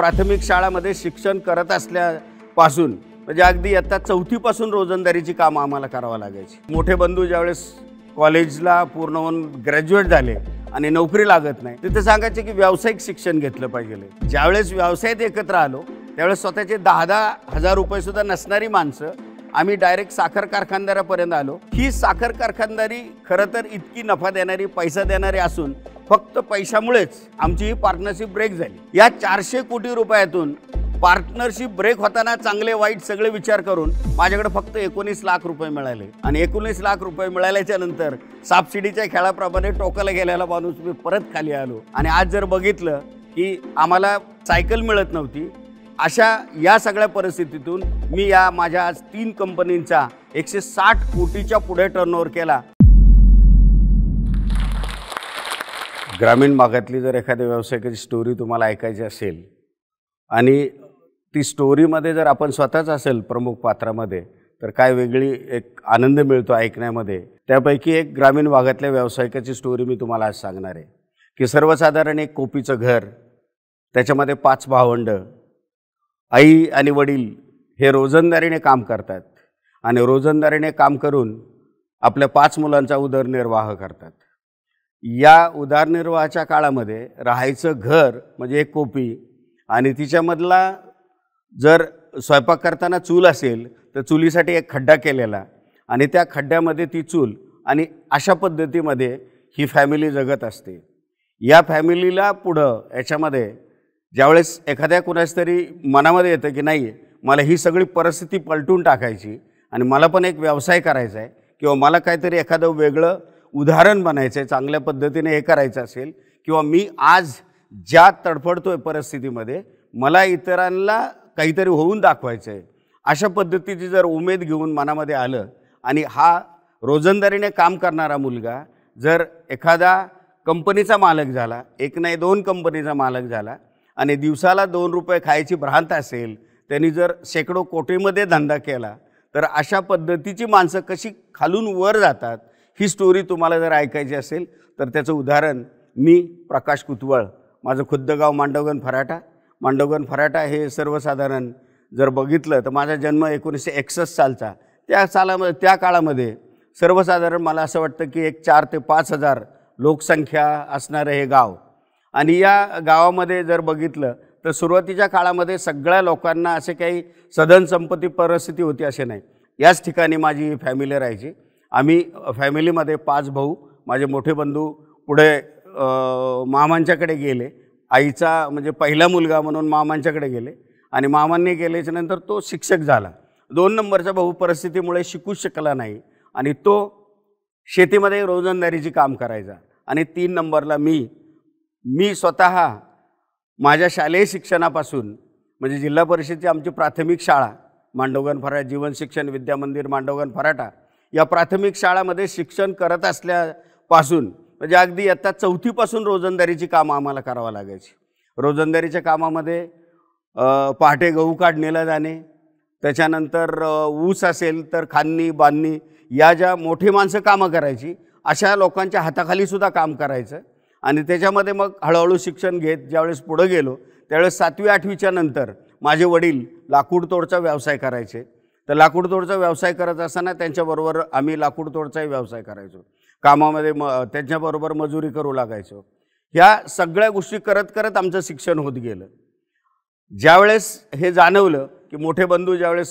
प्राथमिक शाळामध्ये शिक्षण करत असल्यापासून म्हणजे अगदी आता चौथीपासून रोजंदारीची कामं आम्हाला करावं लागायची मोठे बंधू ज्यावेळेस कॉलेजला पूर्ण होऊन ग्रॅज्युएट झाले आणि नोकरी लागत नाही तिथे सांगायचे की व्यावसायिक शिक्षण घेतलं पाहिजे ज्यावेळेस व्यावसायिक एकत्र आलो त्यावेळेस स्वतःचे दहा दहा हजार रुपयेसुद्धा नसणारी माणसं आम्ही डायरेक्ट साखर कारखानदारापर्यंत आलो ही साखर कारखानदारी खरं तर इतकी नफा देणारी पैसा देणारी असून फक्त पैशामुळेच आमची ही पार्टनरशिप ब्रेक झाली या चारशे कोटी रुपयातून पार्टनरशिप ब्रेक होताना चांगले वाईट सगळे विचार करून माझ्याकडे फक्त एकोणीस लाख रुपये मिळाले आणि एकोणीस लाख रुपये मिळाल्याच्या नंतर सापशिडीच्या खेळाप्रमाणे टोकाला गेलेला माणूस मी परत खाली आलो आणि आज जर बघितलं की आम्हाला सायकल मिळत नव्हती अशा या सगळ्या परिस्थितीतून मी या माझ्या आज तीन कंपनींचा एकशे साठ कोटीच्या पुढे टर्नओव्हर केला ग्रामीण भागातली जर एखाद्या व्यावसायिकाची स्टोरी तुम्हाला ऐकायची असेल आणि ती स्टोरीमध्ये जर आपण स्वतःच असेल प्रमुख पात्रामध्ये तर काय वेगळी एक आनंद मिळतो ऐकण्यामध्ये त्यापैकी एक ग्रामीण भागातल्या व्यावसायिकाची स्टोरी मी तुम्हाला आज सांगणार आहे की सर्वसाधारण एक कोपीचं घर त्याच्यामध्ये पाच भावंड आई आणि वडील हे रोजंदारीने काम करतात आणि रोजंदारीने काम करून आपल्या पाच मुलांचा उदरनिर्वाह करतात या उदारनिर्वाहाच्या काळामध्ये राहायचं घर म्हणजे एक कोपी आणि तिच्यामधला जर स्वयंपाक करताना चूल असेल तर चुलीसाठी एक खड्डा केलेला आणि त्या खड्ड्यामध्ये ती चूल आणि अशा पद्धतीमध्ये ही फॅमिली जगत असते या फॅमिलीला पुढं याच्यामध्ये ज्यावेळेस एखाद्या कुणाच तरी मनामध्ये येतं की नाही मला ही सगळी परिस्थिती पलटून टाकायची आणि मला पण एक व्यवसाय करायचा आहे किंवा मला काहीतरी एखादं वेगळं उदाहरण बनायचं आहे चांगल्या पद्धतीने हे करायचं असेल किंवा मी आज ज्या तडफडतो आहे परिस्थितीमध्ये मला इतरांना काहीतरी होऊन दाखवायचं आहे अशा पद्धतीची जर उमेद घेऊन मनामध्ये आलं आणि हा रोजंदारीने काम करणारा मुलगा जर एखादा कंपनीचा मालक झाला एक नाही दोन कंपनीचा मालक झाला आणि दिवसाला दोन रुपये खायची भ्रांत असेल त्यांनी जर शेकडो कोटीमध्ये धंदा केला तर अशा पद्धतीची माणसं कशी खालून वर जातात ही स्टोरी तुम्हाला जर ऐकायची असेल तर त्याचं उदाहरण मी प्रकाश कुतवळ माझं खुद्द गाव मांडवगण फराटा मांडवगण फराटा हे सर्वसाधारण जर बघितलं तर माझा जन्म एकोणीसशे एकसष्ट सालचा त्या सालामध्ये त्या काळामध्ये सर्वसाधारण मला असं वाटतं की एक चार ते पाच हजार लोकसंख्या असणारं हे गाव आणि या गावामध्ये जर बघितलं तर सुरुवातीच्या काळामध्ये सगळ्या लोकांना असे काही सदन संपत्ती परिस्थिती होती असे नाही याच ठिकाणी माझी फॅमिली राहायची आम्ही फॅमिलीमध्ये पाच भाऊ माझे मोठे बंधू पुढे मामांच्याकडे गेले आईचा म्हणजे पहिला मुलगा म्हणून मामांच्याकडे गेले आणि मामांनी गेल्याच्या नंतर तो शिक्षक झाला दोन नंबरचा भाऊ परिस्थितीमुळे शिकूच शकला नाही आणि तो शेतीमध्ये रोजंदारीची काम करायचा आणि तीन नंबरला मी मी स्वत माझ्या शालेय शिक्षणापासून म्हणजे जिल्हा परिषदेची आमची प्राथमिक शाळा मांडवगण फराटा जीवन शिक्षण विद्यामंदिर मंदिर मांडवगण फराटा या प्राथमिक शाळामध्ये शिक्षण करत असल्यापासून म्हणजे अगदी आता चौथीपासून रोजंदारीची कामं आम्हाला करावं लागायची रोजंदारीच्या कामामध्ये पहाटे गहू काढणेला जाणे त्याच्यानंतर ऊस असेल तर खांदणी बांधणी या ज्या मोठी माणसं कामं करायची अशा लोकांच्या हाताखालीसुद्धा काम करायचं आणि त्याच्यामध्ये मग हळूहळू शिक्षण घेत ज्यावेळेस पुढं गेलो त्यावेळेस सातवी आठवीच्या नंतर माझे वडील लाकूडतोडचा व्यवसाय करायचे तर लाकूडतोडचा व्यवसाय करत असताना त्यांच्याबरोबर आम्ही लाकूडतोडचाही व्यवसाय करायचो कामामध्ये म त्यांच्याबरोबर मजुरी करू लागायचो ह्या सगळ्या गोष्टी करत करत आमचं शिक्षण होत गेलं ज्यावेळेस हे जाणवलं की मोठे बंधू ज्यावेळेस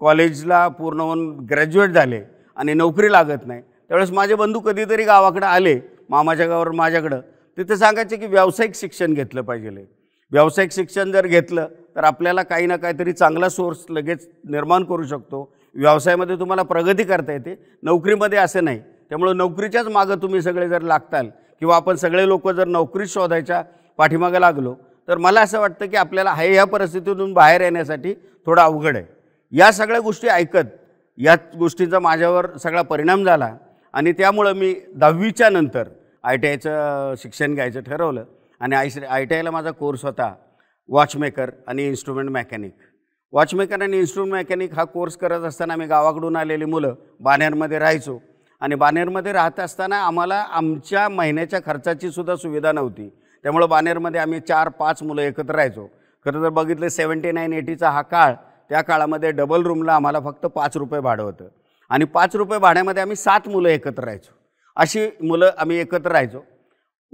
कॉलेजला पूर्ण होऊन ग्रॅज्युएट झाले आणि नोकरी लागत नाही त्यावेळेस माझे बंधू कधीतरी गावाकडं आले मामाच्या गावावर माझ्याकडं तिथे सांगायचे की व्यावसायिक शिक्षण घेतलं पाहिजे व्यावसायिक शिक्षण जर घेतलं तर आपल्याला काही ना काहीतरी चांगला सोर्स लगेच निर्माण करू शकतो व्यवसायामध्ये तुम्हाला प्रगती करता येते नोकरीमध्ये असे नाही त्यामुळं नोकरीच्याच मागं तुम्ही सगळे जर लागताल किंवा आपण सगळे लोक जर नोकरीच शोधायच्या पाठीमागं लागलो तर मला असं वाटतं की आपल्याला हे ह्या परिस्थितीतून बाहेर येण्यासाठी थोडं अवघड आहे या सगळ्या गोष्टी ऐकत याच गोष्टींचा माझ्यावर सगळा परिणाम झाला आणि त्यामुळं मी दहावीच्या नंतर आय टी आयचं शिक्षण घ्यायचं ठरवलं आणि आय आय टी आयला माझा कोर्स होता वॉचमेकर आणि इन्स्ट्रुमेंट मेकॅनिक वॉचमेकर आणि इन्स्ट्रुमेंट मेकॅनिक हा कोर्स करत असताना आम्ही गावाकडून आलेली मुलं बानेरमध्ये राहायचो आणि बानेरमध्ये राहत असताना आम्हाला आमच्या महिन्याच्या खर्चाची सुद्धा सुविधा नव्हती त्यामुळं बानेरमध्ये आम्ही चार पाच मुलं एकत्र राहायचो खरं तर बघितलं सेवन्टी नाईन एटीचा हा काळ त्या काळामध्ये डबल रूमला आम्हाला फक्त पाच रुपये भाडं होतं आणि पाच रुपये भाड्यामध्ये आम्ही सात मुलं एकत्र राहायचो अशी मुलं आम्ही एकत्र राहायचो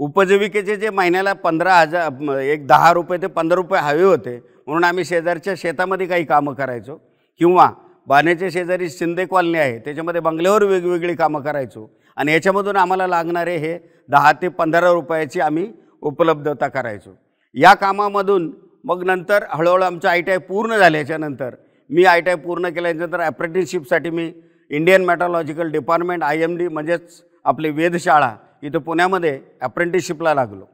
उपजीविकेचे जे महिन्याला पंधरा हजार एक दहा रुपये ते पंधरा रुपये हवे होते म्हणून आम्ही शेजारच्या शेतामध्ये काही कामं करायचो किंवा बाण्याच्या शेजारी शिंदे कॉलनी आहे त्याच्यामध्ये बंगल्यावर वेगवेगळी कामं करायचो आणि याच्यामधून आम्हाला लागणारे हे दहा ते पंधरा रुपयाची आम्ही उपलब्धता करायचो या कामामधून मग नंतर हळूहळू आमचं आय टी आय पूर्ण झाल्याच्यानंतर मी आय टी आय पूर्ण केल्यानंतर ॲप्रेंटिसशिपसाठी मी Indian meteorological department I M D म्हणजेच आपली वेधशाळा इथं पुण्यामध्ये अप्रेंटिसशिपला लागलो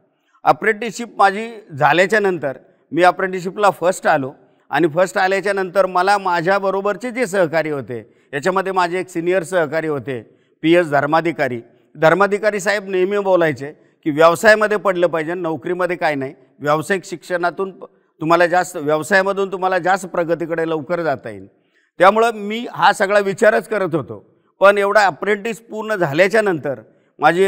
अप्रेंटिसशिप माझी झाल्याच्या नंतर मी अप्रेंटिसशिपला फर्स्ट आलो आणि फर्स्ट आल्याच्या नंतर मला माझ्याबरोबरचे जे सहकारी होते याच्यामध्ये माझे एक सिनियर सहकारी होते पी एस धर्माधिकारी धर्माधिकारी साहेब नेहमी बोलायचे की व्यवसायामध्ये पडलं पाहिजे नोकरीमध्ये काय नाही व्यावसायिक शिक्षणातून तुम्हाला जास्त व्यवसायामधून तुम्हाला जास्त प्रगतीकडे लवकर जाता येईल त्यामुळं मी हा सगळा विचारच करत होतो पण एवढा अप्रेंटिस पूर्ण झाल्याच्यानंतर माझी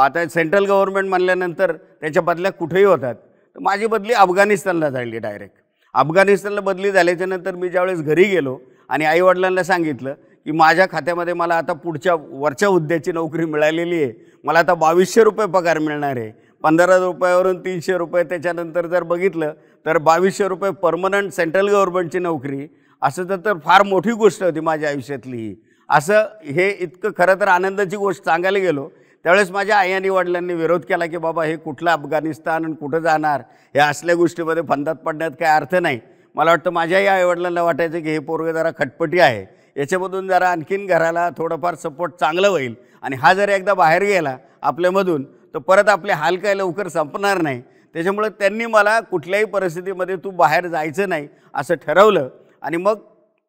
आता सेंट्रल गव्हर्नमेंट म्हणल्यानंतर त्याच्या बदल्या कुठेही होतात तर माझी बदली अफगाणिस्तानला झाली डायरेक्ट अफगाणिस्तानला बदली झाल्याच्यानंतर मी ज्यावेळेस घरी गेलो आणि आईवडिलांना सांगितलं की माझ्या खात्यामध्ये मला आता पुढच्या वरच्या हुद्द्याची नोकरी मिळालेली आहे मला आता बावीसशे रुपये पगार मिळणार आहे पंधरा रुपयावरून तीनशे रुपये त्याच्यानंतर जर बघितलं तर बावीसशे रुपये परमनंट सेंट्रल गव्हर्नमेंटची नोकरी असं तर फार मोठी गोष्ट होती माझ्या आयुष्यातली ही असं हे इतकं खरं तर आनंदाची गोष्ट सांगायला गेलो त्यावेळेस माझ्या आई आणि वडिलांनी विरोध केला की बाबा हे कुठलं अफगाणिस्तान आणि कुठं जाणार हे असल्या गोष्टीमध्ये फंदात पडण्यात काही अर्थ नाही मला वाटतं माझ्याही आईवडिलांना वाटायचं की हे पोरग जरा खटपटी आहे याच्यामधून जरा आणखीन घराला थोडंफार सपोर्ट चांगलं होईल आणि हा जर एकदा बाहेर गेला आपल्यामधून तर परत आपले हाल काय लवकर संपणार नाही त्याच्यामुळं त्यांनी मला कुठल्याही परिस्थितीमध्ये तू बाहेर जायचं नाही असं ठरवलं आणि मग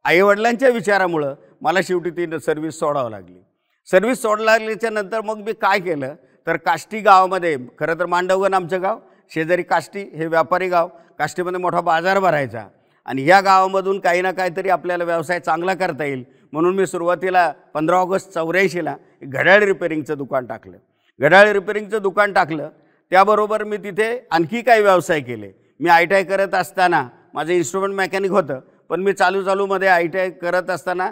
आईवडिलांच्या विचारामुळं मला शेवटी ती सर्व्हिस सोडावं लागली सर्व्हिस सोडा लागल्याच्या नंतर मग मी काय केलं तर काष्टी गावामध्ये खरं तर मांडवगण आमचं गाव शेजारी काष्टी हे व्यापारी गाव काष्टीमध्ये मोठा बाजार भरायचा आणि या गावामधून काही ना काहीतरी आपल्याला व्यवसाय चांगला करता येईल म्हणून मी सुरुवातीला पंधरा ऑगस्ट चौऱ्याऐंशीला घड्याळ रिपेरिंगचं दुकान टाकलं घड्याळ रिपेरिंगचं दुकान टाकलं त्याबरोबर मी तिथे आणखी काही व्यवसाय केले मी आय टी आय करत असताना माझं इन्स्ट्रुमेंट मेकॅनिक होतं पण मी चालू चालूमध्ये आय टी आय करत असताना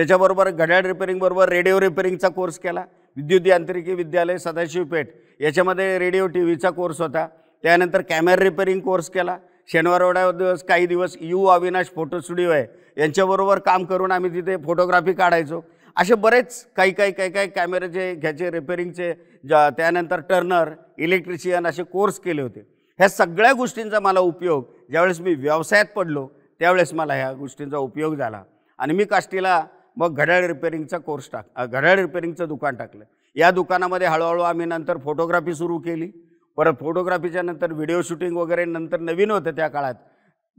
त्याच्याबरोबर घड्याळ रिपेअरिंगबरोबर रेडिओ रिपेअरिंगचा कोर्स केला विद्युत यांत्रिकी विद्यालय सदाशिवपेठ याच्यामध्ये रेडिओ टी व्हीचा कोर्स होता त्यानंतर कॅमेरा रिपेअरिंग कोर्स केला शनिवारवाड्या दिवस काही दिवस यू अविनाश फोटो स्टुडिओ आहे यांच्याबरोबर काम करून आम्ही तिथे फोटोग्राफी काढायचो असे बरेच काही काही काही काही कॅमेऱ्याचे घ्यायचे रिपेअरिंगचे ज्या त्यानंतर टर्नर इलेक्ट्रिशियन असे कोर्स केले होते ह्या सगळ्या गोष्टींचा मला उपयोग ज्यावेळेस मी व्यवसायात पडलो त्यावेळेस मला ह्या गोष्टींचा उपयोग झाला आणि मी काष्टीला मग घड्याळ रिपेअरिंगचा कोर्स टाक घड्याळ रिपेअरिंगचं दुकान टाकलं या दुकानामध्ये हळूहळू आम्ही नंतर फोटोग्राफी सुरू केली परत फोटोग्राफीच्या नंतर व्हिडिओ शूटिंग वगैरे नंतर नवीन होतं त्या काळात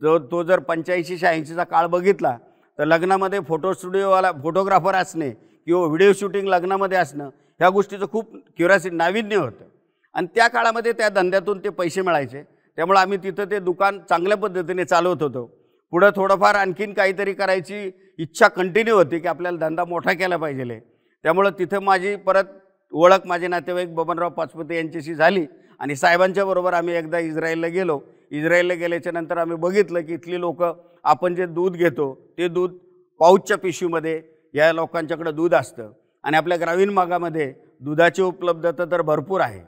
जो तो जर पंच्याऐंशी शहाऐंशीचा काळ बघितला तर लग्नामध्ये फोटो स्टुडिओवाला फोटोग्राफर असणे किंवा व्हिडिओ शूटिंग लग्नामध्ये असणं ह्या गोष्टीचं खूप क्युरिसिटी नाविन्य होतं आणि त्या काळामध्ये त्या धंद्यातून ते पैसे मिळायचे त्यामुळे आम्ही तिथं ते दुकान चांगल्या पद्धतीने चालवत होतो पुढं थोडंफार आणखीन काहीतरी करायची इच्छा कंटिन्यू होती की आपल्याला धंदा मोठा केला पाहिजे त्यामुळं तिथं माझी परत ओळख माझे नातेवाईक बबनराव पाचपते यांच्याशी झाली आणि साहेबांच्या बरोबर आम्ही एकदा इस्रायलला गेलो इस्रायलला गेल्याच्या नंतर आम्ही बघितलं की इथली लोक आपण जे दूध घेतो ते दूध पाऊचच्या पिशवीमध्ये या लोकांच्याकडं दूध असतं आणि आपल्या ग्रामीण भागामध्ये दुधाची उपलब्धता तर भरपूर आहे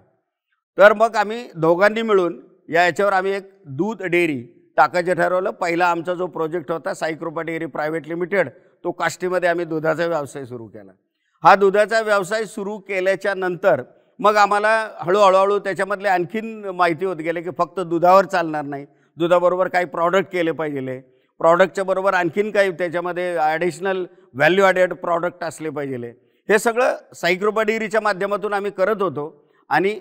तर मग आम्ही दोघांनी मिळून या याच्यावर आम्ही एक दूध डेअरी टाकायचं ठरवलं पहिला आमचा जो प्रोजेक्ट होता साईकृपा डेअरी प्रायव्हेट लिमिटेड तो काष्टीमध्ये आम्ही दुधाचा व्यवसाय सुरू केला हा दुधाचा व्यवसाय सुरू केल्याच्या नंतर मग आम्हाला हळूहळूहळू त्याच्यामधले आणखीन माहिती होत गेले की फक्त दुधावर चालणार नाही दुधाबरोबर काही प्रॉडक्ट केले पाहिजे प्रॉडक्टच्या बरोबर आणखीन काही त्याच्यामध्ये ॲडिशनल व्हॅल्यू ॲडेड प्रॉडक्ट असले पाहिजे हे सगळं साईकृपा डेअरीच्या माध्यमातून आम्ही करत होतो आणि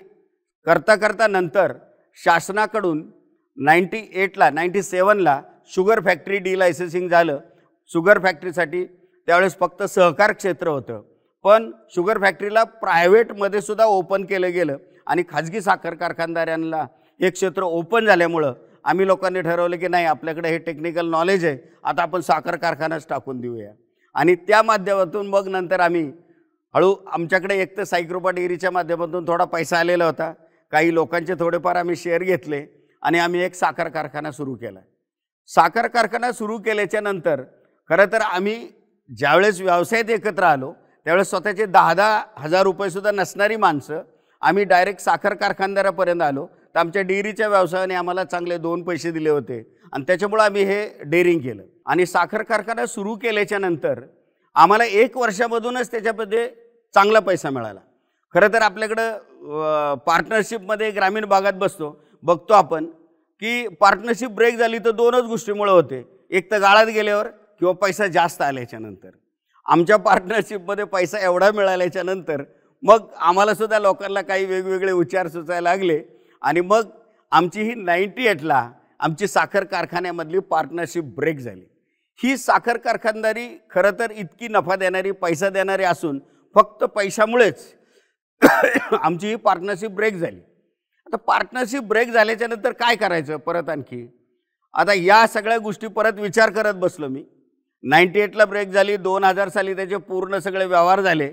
करता करता नंतर शासनाकडून नाईंटी एटला नाईन्टी सेवनला शुगर फॅक्टरी डी झालं शुगर फॅक्टरीसाठी त्यावेळेस फक्त सहकार क्षेत्र होतं पण शुगर फॅक्टरीला प्रायव्हेटमध्ये सुद्धा ओपन केलं गेलं आणि खाजगी साखर कारखानदारांना हे क्षेत्र ओपन झाल्यामुळं आम्ही लोकांनी ठरवलं की नाही आपल्याकडे हे टेक्निकल नॉलेज आहे आता आपण साखर कारखानाच टाकून देऊया आणि त्या माध्यमातून मग नंतर आम्ही हळू आमच्याकडे एक तर सायक्रोपा डिग्रीच्या माध्यमातून थोडा पैसा आलेला होता काही लोकांचे थोडेफार आम्ही शेअर घेतले आणि आम्ही एक साखर कारखाना सुरू केला साखर कारखाना सुरू केल्याच्या नंतर खरं तर आम्ही ज्यावेळेस व्यवसायात एकत्र आलो त्यावेळेस स्वतःचे दहा दहा हजार रुपयेसुद्धा नसणारी माणसं आम्ही डायरेक्ट साखर कारखानदारापर्यंत आलो तर आमच्या डेअरीच्या व्यवसायाने आम्हाला चांगले दोन पैसे दिले होते आणि त्याच्यामुळं आम्ही हे डेअरिंग केलं आणि साखर कारखाना सुरू केल्याच्या नंतर आम्हाला एक वर्षामधूनच त्याच्यामध्ये चांगला पैसा मिळाला खरं तर आपल्याकडं पार्टनरशिपमध्ये ग्रामीण भागात बसतो बघतो आपण की पार्टनरशिप ब्रेक झाली तर दोनच गोष्टीमुळं होते एक तर गाळात गेल्यावर किंवा पैसा जास्त आल्याच्या नंतर आमच्या पार्टनरशिपमध्ये पैसा एवढा मिळाल्याच्या नंतर मग आम्हालासुद्धा लोकांना काही वेगवेगळे विचार सुचायला लागले आणि मग आमची ही नाईन्टी एटला आमची साखर कारखान्यामधली पार्टनरशिप ब्रेक झाली ही साखर कारखानदारी खरं तर इतकी नफा देणारी पैसा देणारी असून फक्त पैशामुळेच आमची ही पार्टनरशिप ब्रेक झाली तर पार्टनरशिप ब्रेक झाल्याच्या नंतर काय करायचं परत आणखी आता या सगळ्या गोष्टी परत विचार करत बसलो मी नाईन्टी एटला ब्रेक झाली दोन हजार साली त्याचे पूर्ण सगळे व्यवहार झाले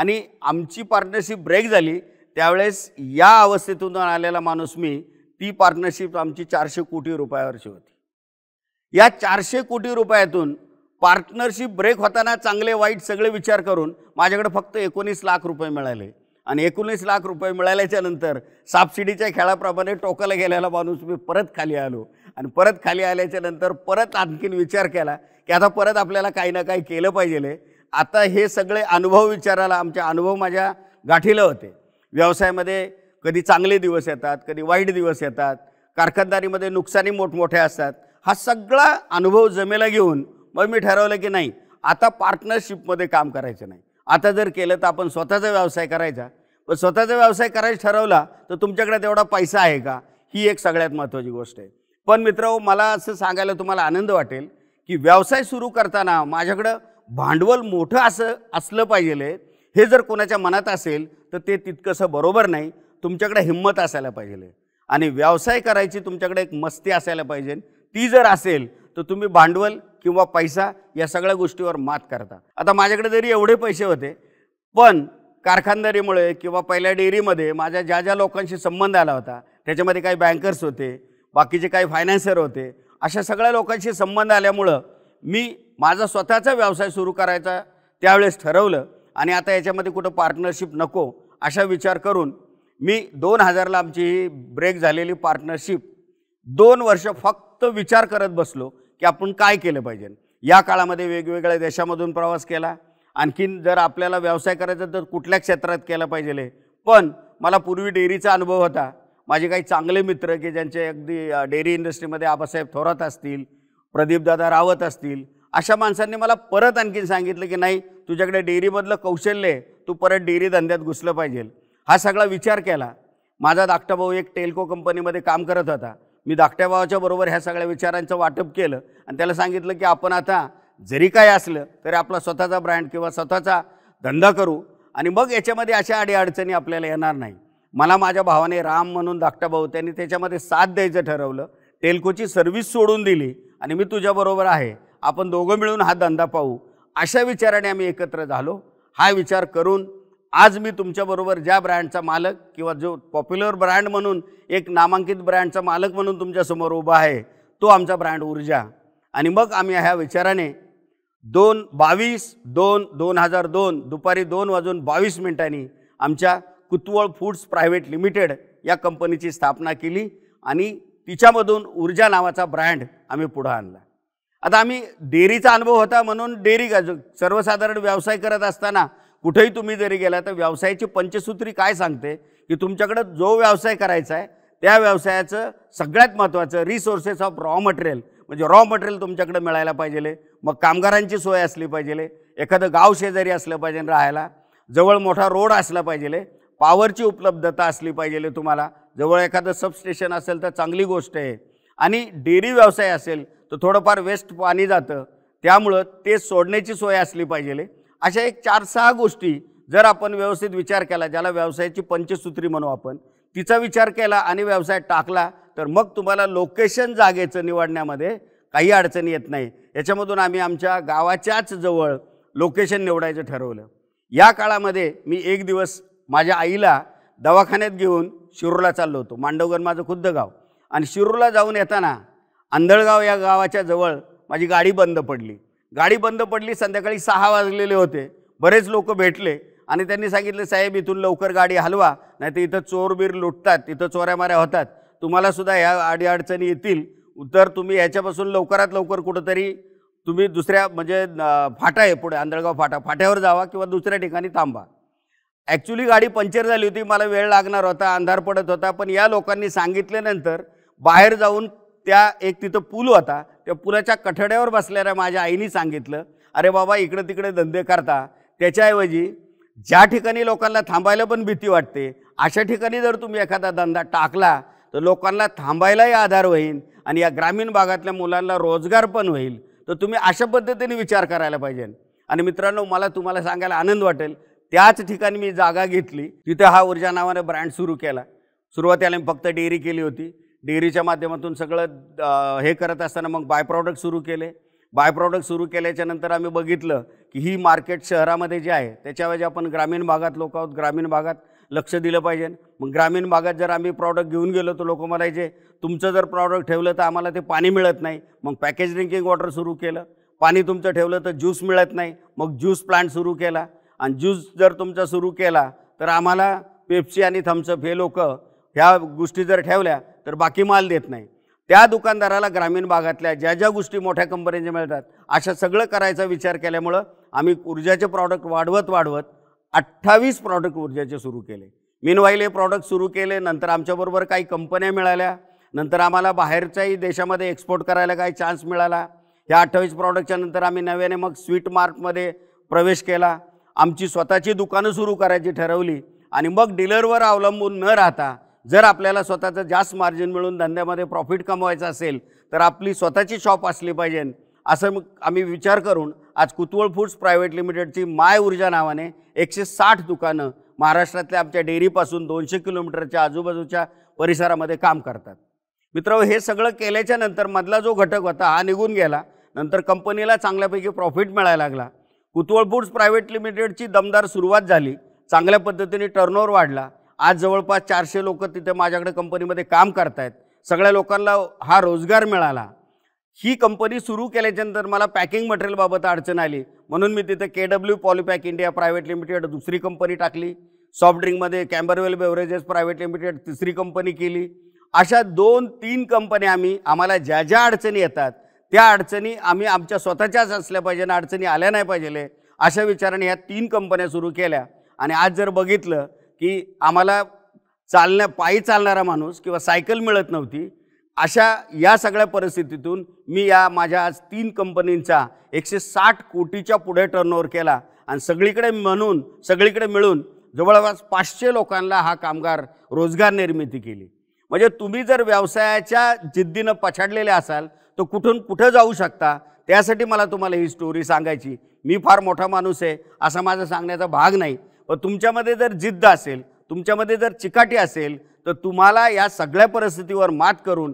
आणि आमची पार्टनरशिप ब्रेक झाली त्यावेळेस या अवस्थेतून आलेला माणूस मी ती पार्टनरशिप आमची चारशे कोटी रुपयावरची होती या चारशे कोटी रुपयातून पार्टनरशिप ब्रेक होताना चांगले वाईट सगळे विचार करून माझ्याकडे फक्त एकोणीस लाख रुपये मिळाले आणि एकोणीस लाख रुपये मिळाल्याच्या नंतर सापशिडीच्या खेळाप्रमाणे टोकाला गेलेला माणूस मी परत खाली आलो आणि परत खाली आल्याच्या नंतर परत आणखीन विचार केला की आता परत आपल्याला काही ना काही केलं पाहिजे आता हे सगळे अनुभव विचाराला आमचे अनुभव माझ्या गाठीला होते व्यवसायामध्ये कधी चांगले दिवस येतात कधी वाईट दिवस येतात कारखानदारीमध्ये नुकसानी मोठमोठ्या असतात हा सगळा अनुभव जमेला घेऊन मग मी ठरवलं की नाही आता पार्टनरशिपमध्ये काम करायचं नाही आता जर केलं तर आपण स्वतःचा व्यवसाय करायचा पण स्वतःचा व्यवसाय करायचं ठरवला तर तुमच्याकडे तेवढा पैसा आहे का ही एक सगळ्यात महत्त्वाची गोष्ट आहे पण मित्र मला असं सांगायला तुम्हाला आनंद वाटेल की व्यवसाय सुरू करताना माझ्याकडं भांडवल मोठं असं असलं पाहिजे हे जर कोणाच्या मनात असेल तर ते तितकंसं बरोबर नाही तुमच्याकडे हिंमत असायला पाहिजे आणि व्यवसाय करायची तुमच्याकडे एक मस्ती असायला पाहिजे ती जर असेल तर तुम्ही भांडवल किंवा पैसा या सगळ्या गोष्टीवर मात करता आता माझ्याकडे जरी एवढे पैसे होते पण कारखानदारीमुळे किंवा पहिल्या डेअरीमध्ये माझ्या ज्या ज्या लोकांशी संबंध आला होता त्याच्यामध्ये काही बँकर्स होते बाकीचे काही फायनान्सर होते अशा सगळ्या लोकांशी संबंध आल्यामुळं मी माझा स्वतःचा व्यवसाय सुरू करायचा त्यावेळेस ठरवलं आणि आता याच्यामध्ये कुठं पार्टनरशिप नको असा विचार करून मी दोन हजारला आमची ही ब्रेक झालेली पार्टनरशिप दोन वर्ष फक्त विचार करत बसलो की आपण काय केलं पाहिजे या काळामध्ये वेगवेगळ्या देशामधून प्रवास केला आणखीन जर आपल्याला व्यवसाय करायचा तर कुठल्या क्षेत्रात केला पाहिजे पण मला पूर्वी डेअरीचा अनुभव होता माझे काही चांगले मित्र की ज्यांचे अगदी डेअरी इंडस्ट्रीमध्ये आबासाहेब थोरात असतील प्रदीपदादा रावत असतील अशा माणसांनी मला परत आणखीन सांगितलं की नाही तुझ्याकडे डेअरीमधलं कौशल्य आहे तू परत डेअरी धंद्यात घुसलं पाहिजे हा सगळा विचार केला माझा धाकटा भाऊ एक टेल्को कंपनीमध्ये काम करत होता मी धाकट्या भावाच्या बरोबर ह्या सगळ्या विचारांचं वाटप केलं आणि त्याला सांगितलं की आपण आता जरी काय असलं तरी आपला स्वतःचा ब्रँड किंवा स्वतःचा धंदा करू आणि मग याच्यामध्ये अशा अडीअडचणी आपल्याला येणार नाही मला माझ्या भावाने राम म्हणून धाकटा भाऊ त्यांनी त्याच्यामध्ये साथ द्यायचं ठरवलं टेल्कोची सर्व्हिस सोडून दिली आणि मी तुझ्याबरोबर आहे आपण दोघं मिळून हा धंदा पाहू अशा विचाराने आम्ही एकत्र झालो हा विचार करून आज मी तुमच्याबरोबर ज्या ब्रँडचा मालक किंवा जो पॉप्युलर ब्रँड म्हणून एक नामांकित ब्रँडचा मालक म्हणून तुमच्यासमोर उभा आहे तो आमचा ब्रँड ऊर्जा आणि मग आम्ही ह्या विचाराने दोन बावीस दोन दोन हजार दोन दुपारी दोन वाजून बावीस मिनिटांनी आमच्या कुतवळ फूड्स प्रायव्हेट लिमिटेड या कंपनीची स्थापना केली आणि तिच्यामधून ऊर्जा नावाचा ब्रँड आम्ही पुढं आणला आता आम्ही डेअरीचा अनुभव होता म्हणून डेअरी सर्वसाधारण व्यवसाय करत असताना कुठेही तुम्ही जरी गेला तर व्यवसायाची पंचसूत्री काय सांगते की तुमच्याकडं जो व्यवसाय करायचा आहे त्या व्यवसायाचं सगळ्यात महत्त्वाचं रिसोर्सेस ऑफ रॉ मटेरियल म्हणजे रॉ मटेरियल तुमच्याकडे मिळायला पाहिजे मग कामगारांची सोय असली पाहिजेले एखादं गाव शेजारी असलं पाहिजे राहायला जवळ मोठा रोड असला पाहिजे पावरची उपलब्धता असली पाहिजेले तुम्हाला जवळ एखादं सबस्टेशन असेल तर चांगली गोष्ट आहे आणि डेअरी व्यवसाय असेल तर थोडंफार वेस्ट पाणी जातं त्यामुळं ते सोडण्याची सोय असली पाहिजेले अशा एक चार सहा गोष्टी जर आपण व्यवस्थित विचार केला ज्याला व्यवसायाची पंचसूत्री म्हणू आपण तिचा विचार केला आणि व्यवसाय टाकला तर मग तुम्हाला लोकेशन जागेचं निवडण्यामध्ये काही अडचणी येत नाही याच्यामधून आम्ही आमच्या गावाच्याच जवळ लोकेशन निवडायचं ठरवलं या काळामध्ये मी एक दिवस माझ्या आईला दवाखान्यात घेऊन शिरूरला चाललो होतो मांडवगण माझं खुद्द गाव आणि शिरूरला जाऊन येताना आंधळगाव या गावाच्या जवळ माझी गाडी बंद पडली गाडी बंद पडली संध्याकाळी सहा वाजलेले होते बरेच लोक भेटले आणि त्यांनी सांगितले साहेब इथून लवकर गाडी हलवा नाही तर इथं चोरबीर लुटतात इथं चोऱ्यामाऱ्या होतात तुम्हालासुद्धा ह्या आडी अडचणी येतील तर तुम्ही ह्याच्यापासून लवकरात लवकर कुठंतरी तुम्ही दुसऱ्या म्हणजे फाटा आहे पुढे आंधळगाव फाटा फाट्यावर जावा किंवा दुसऱ्या ठिकाणी थांबा ॲक्च्युली गाडी पंक्चर झाली होती मला वेळ लागणार होता अंधार पडत होता पण या लोकांनी सांगितल्यानंतर बाहेर जाऊन त्या एक तिथं पूल होता त्या पुलाच्या कठड्यावर बसलेल्या माझ्या आईने सांगितलं अरे बाबा इकडे तिकडे धंदे करता त्याच्याऐवजी ज्या ठिकाणी लोकांना थांबायला पण भीती वाटते अशा ठिकाणी जर तुम्ही एखादा धंदा टाकला तर लोकांना थांबायलाही आधार होईल आणि या ग्रामीण भागातल्या मुलांना रोजगार पण होईल तर तुम्ही अशा पद्धतीने विचार करायला पाहिजे आणि मित्रांनो मला तुम्हाला सांगायला आनंद वाटेल त्याच ठिकाणी मी जागा घेतली तिथे हा ऊर्जा नावाने ब्रँड सुरू केला सुरुवातीला मी फक्त डेअरी केली होती डेअरीच्या माध्यमातून सगळं हे करत असताना मग बाय प्रॉडक्ट सुरू केले बाय प्रॉडक्ट सुरू केल्याच्यानंतर आम्ही बघितलं की ही मार्केट शहरामध्ये जे आहे त्याच्याऐवजी आपण ग्रामीण भागात लोक आहोत ग्रामीण भागात लक्ष दिलं पाहिजे मग ग्रामीण भागात जर आम्ही प्रॉडक्ट घेऊन गेलो तर लोक म्हणायचे तुमचं जर प्रॉडक्ट ठेवलं तर आम्हाला ते पाणी मिळत नाही मग पॅकेज ड्रिंकिंग वॉटर सुरू केलं पाणी तुमचं ठेवलं तर ज्यूस मिळत नाही मग ज्यूस प्लांट सुरू केला आणि ज्यूस जर तुमचा सुरू केला तर आम्हाला पेप्सी आणि थम्सअप हे लोक ह्या गोष्टी जर ठेवल्या तर बाकी माल देत नाही त्या दुकानदाराला ग्रामीण भागातल्या ज्या ज्या गोष्टी मोठ्या कंपन्यांच्या मिळतात अशा सगळं करायचा विचार केल्यामुळं आम्ही ऊर्जाचे प्रॉडक्ट वाढवत वाढवत अठ्ठावीस प्रॉडक्ट ऊर्जाचे सुरू केले मिनवाईल हे प्रॉडक्ट सुरू केले नंतर आमच्याबरोबर काही कंपन्या मिळाल्या नंतर आम्हाला बाहेरच्याही देशामध्ये एक्सपोर्ट करायला काही चान्स मिळाला ह्या अठ्ठावीस प्रॉडक्टच्या नंतर आम्ही नव्याने मग स्वीट मार्कमध्ये प्रवेश केला आमची स्वतःची दुकानं सुरू करायची ठरवली आणि मग डीलरवर अवलंबून न राहता जर आपल्याला स्वतःचं जास्त मार्जिन मिळून धंद्यामध्ये प्रॉफिट कमवायचं असेल तर आपली स्वतःची शॉप असली पाहिजे असं आम्ही विचार करून आज कुतवळ फूड्स प्रायव्हेट लिमिटेडची माय ऊर्जा नावाने एकशे साठ दुकानं महाराष्ट्रातल्या आमच्या डेअरीपासून दोनशे किलोमीटरच्या आजूबाजूच्या परिसरामध्ये काम करतात मित्र हे सगळं केल्याच्या नंतर मधला जो घटक होता हा निघून गेला नंतर कंपनीला चांगल्यापैकी प्रॉफिट मिळायला लागला कुतवळ फूड्स प्रायव्हेट लिमिटेडची दमदार सुरुवात झाली चांगल्या पद्धतीने टर्नओवर वाढला आज जवळपास चारशे लोक तिथे माझ्याकडे कंपनीमध्ये काम आहेत सगळ्या लोकांना हा रोजगार मिळाला ही कंपनी सुरू केल्याच्यानंतर मला पॅकिंग मटेरियलबाबत अडचण आली म्हणून मी तिथे K W Polypack India private limited दुसरी कंपनी टाकली सॉफ्ट ड्रिंकमध्ये कॅम्बरवेल बेवरेजेस प्रायव्हेट लिमिटेड तिसरी कंपनी केली अशा दोन तीन कंपन्या आम्ही आम्हाला ज्या ज्या अडचणी येतात त्या अडचणी आम्ही आमच्या स्वतःच्याच असल्या पाहिजे अडचणी आल्या नाही पाहिजे अशा विचाराने ह्या तीन कंपन्या सुरू केल्या आणि आज जर बघितलं की आम्हाला चालण्या पायी चालणारा माणूस किंवा सायकल मिळत नव्हती अशा या सगळ्या परिस्थितीतून मी या माझ्या आज तीन कंपनींचा एकशे साठ कोटीच्या पुढे टर्नओव्हर केला आणि सगळीकडे म्हणून सगळीकडे मिळून जवळपास पाचशे लोकांना हा कामगार रोजगार निर्मिती केली म्हणजे तुम्ही जर व्यवसायाच्या जिद्दीनं पछाडलेले असाल तर कुठून कुठं जाऊ शकता त्यासाठी मला तुम्हाला ही स्टोरी सांगायची मी फार मोठा माणूस आहे असा माझा सांगण्याचा भाग नाही व तुमच्यामध्ये जर जिद्द असेल तुमच्यामध्ये जर चिकाटी असेल तर तुम्हाला या सगळ्या परिस्थितीवर मात करून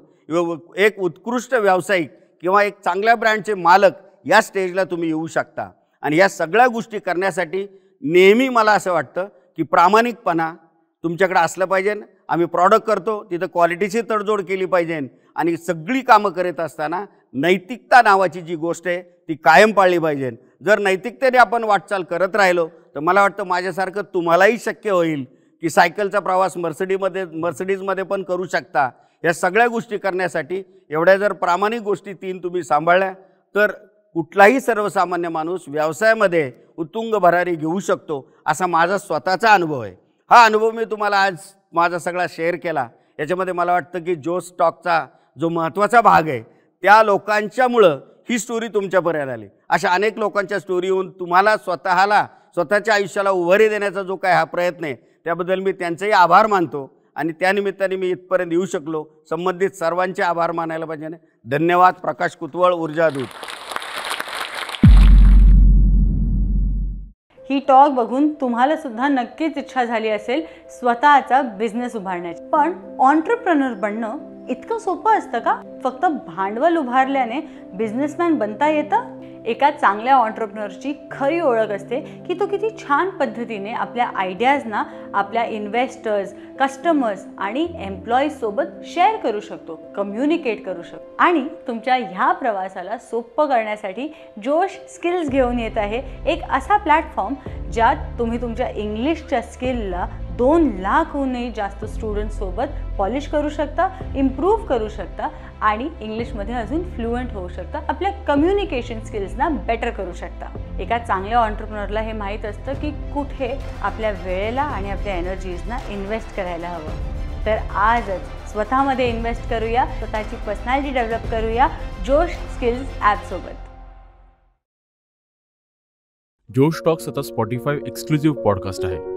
एक उत्कृष्ट व्यावसायिक किंवा एक चांगल्या ब्रँडचे मालक या स्टेजला तुम्ही येऊ शकता आणि या सगळ्या गोष्टी करण्यासाठी नेहमी मला असं वाटतं की प्रामाणिकपणा तुमच्याकडे असलं पाहिजे आम्ही प्रॉडक्ट करतो तिथं क्वालिटीची तडजोड केली पाहिजे आणि सगळी कामं करत असताना नैतिकता नावाची जी गोष्ट आहे ती कायम पाळली पाहिजे जर नैतिकतेने आपण वाटचाल करत राहिलो तर मला वाटतं माझ्यासारखं तुम्हालाही शक्य होईल की सायकलचा प्रवास मर्सडीमध्ये मर्सडीजमध्ये पण करू शकता या सगळ्या गोष्टी करण्यासाठी एवढ्या जर प्रामाणिक गोष्टी तीन तुम्ही सांभाळल्या तर कुठलाही सर्वसामान्य माणूस व्यवसायामध्ये उत्तुंग भरारी घेऊ शकतो असा माझा स्वतःचा अनुभव आहे हा अनुभव मी तुम्हाला आज माझा सगळा शेअर केला याच्यामध्ये मला वाटतं की जो स्टॉकचा जो महत्त्वाचा भाग आहे त्या लोकांच्यामुळं ही स्टोरी तुमच्यापर्यंत आली अशा अनेक लोकांच्या स्टोरीहून तुम्हाला स्वतःला स्वतःच्या आयुष्याला उभारी देण्याचा जो काय हा प्रयत्न आहे त्याबद्दल मी त्यांचेही आभार मानतो आणि त्यानिमित्ताने मी इथपर्यंत येऊ शकलो संबंधित सर्वांचे आभार मानायला पाहिजे धन्यवाद प्रकाश कुतवळ दूत ही टॉक बघून तुम्हाला सुद्धा नक्कीच इच्छा झाली असेल स्वतःचा बिझनेस उभारण्याची पण ऑन्टरप्रनर बनणं इतकं सोपं असतं का फक्त भांडवल उभारल्याने बिझनेसमॅन बनता येतं एका चांगल्या ऑन्टरप्रनरची खरी ओळख असते की तो किती छान पद्धतीने आपल्या आयडियाजना आपल्या इन्व्हेस्टर्स कस्टमर्स आणि एम्प्लॉईजसोबत शेअर करू शकतो कम्युनिकेट करू शकतो आणि तुमच्या ह्या प्रवासाला सोपं करण्यासाठी जोश स्किल्स घेऊन येत आहे एक असा प्लॅटफॉर्म ज्यात तुम्ही तुमच्या इंग्लिशच्या स्किलला दोन लाखहूनही जास्त सोबत पॉलिश करू शकता इम्प्रूव्ह करू शकता आणि इंग्लिशमध्ये अजून फ्लुएंट होऊ शकता आपल्या कम्युनिकेशन स्किल्सना बेटर करू शकता एका चांगल्या ऑन्टरप्रनरला हे माहीत असतं की कुठे आपल्या वेळेला आणि आपल्या एनर्जीजना इन्व्हेस्ट करायला हवं तर आजच स्वतःमध्ये इन्व्हेस्ट करूया स्वतःची पर्सनॅलिटी डेव्हलप करूया जोश स्किल्स ॲपसोबत जोश टॉक्स आता स्पॉटीफाय एक्सक्लुझिव्ह पॉडकास्ट आहे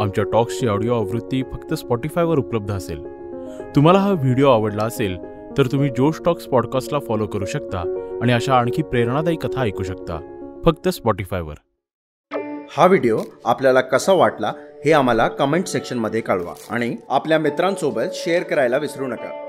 आमच्या टॉक्सची ऑडिओ आवृत्ती फक्त स्पॉटीफायवर उपलब्ध असेल तुम्हाला हा व्हिडिओ आवडला असेल तर तुम्ही जोश टॉक्स पॉडकास्टला फॉलो करू शकता आणि अशा आणखी प्रेरणादायी कथा ऐकू शकता फक्त स्पॉटीफायवर हा व्हिडिओ आपल्याला कसा वाटला हे आम्हाला कमेंट सेक्शनमध्ये कळवा आणि आपल्या मित्रांसोबत शेअर करायला विसरू नका